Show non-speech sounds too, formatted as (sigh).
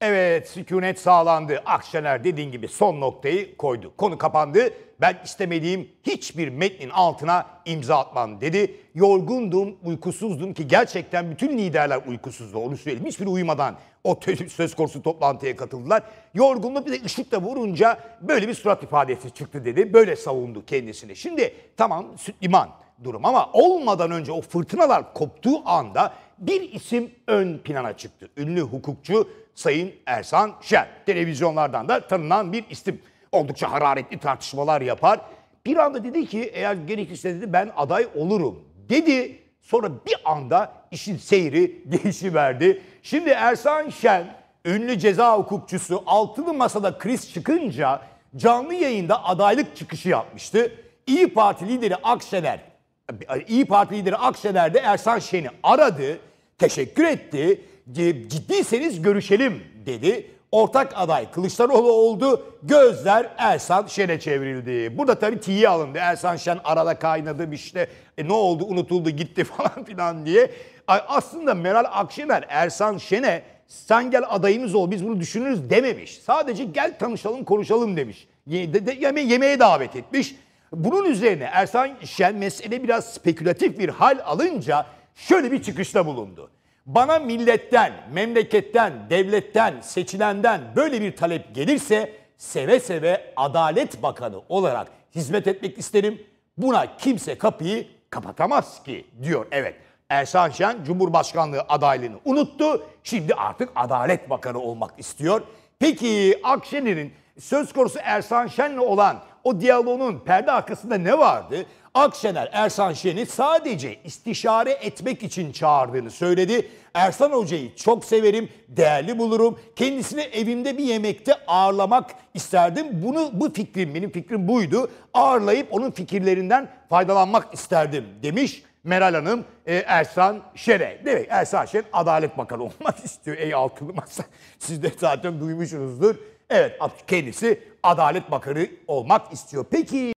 Evet sükunet sağlandı. Akşener dediğin gibi son noktayı koydu. Konu kapandı. Ben istemediğim hiçbir metnin altına imza atmam dedi. Yorgundum, uykusuzdum ki gerçekten bütün liderler uykusuzdu. Onu söyleyelim. Hiçbiri uyumadan o söz konusu toplantıya katıldılar. Yorgunluk bir de ışıkla vurunca böyle bir surat ifadesi çıktı dedi. Böyle savundu kendisini. Şimdi tamam süt liman durum ama olmadan önce o fırtınalar koptuğu anda bir isim ön plana çıktı. Ünlü hukukçu Sayın Ersan Şen. Televizyonlardan da tanınan bir isim. Oldukça hararetli tartışmalar yapar. Bir anda dedi ki eğer gerekirse dedi ben aday olurum dedi. Sonra bir anda işin seyri (laughs) değişiverdi. Şimdi Ersan Şen ünlü ceza hukukçusu altılı masada kriz çıkınca canlı yayında adaylık çıkışı yapmıştı. İyi Parti lideri Akşener İyi Parti lideri Akşener de Ersan Şen'i aradı teşekkür etti. Ciddiyseniz görüşelim dedi. Ortak aday Kılıçdaroğlu oldu. Gözler Ersan Şen'e çevrildi. Burada tabii tiye alındı. Ersan Şen arada kaynadı işte e, ne oldu unutuldu gitti (laughs) falan filan diye. Aslında Meral Akşener Ersan Şen'e sen gel adayımız ol biz bunu düşünürüz dememiş. Sadece gel tanışalım konuşalım demiş. Yeme yemeğe davet etmiş. Bunun üzerine Ersan Şen mesele biraz spekülatif bir hal alınca şöyle bir çıkışta bulundu. Bana milletten, memleketten, devletten, seçilenden böyle bir talep gelirse seve seve Adalet Bakanı olarak hizmet etmek isterim. Buna kimse kapıyı kapatamaz ki diyor. Evet. Ersan Şen Cumhurbaşkanlığı adaylığını unuttu. Şimdi artık Adalet Bakanı olmak istiyor. Peki Akşener'in söz konusu Ersan Şen'le olan o diyaloğunun perde arkasında ne vardı? Akşener Ersan Şen'i sadece istişare etmek için çağırdığını söyledi. Ersan Hoca'yı çok severim, değerli bulurum. Kendisini evimde bir yemekte ağırlamak isterdim. Bunu bu fikrim, benim fikrim buydu. Ağırlayıp onun fikirlerinden faydalanmak isterdim demiş Meral Hanım e, Ersan Şen'e. Demek Ersan Şen Adalet Bakanı (laughs) olmak istiyor ey altın masa. Siz de zaten duymuşsunuzdur. Evet kendisi Adalet Bakanı olmak istiyor. Peki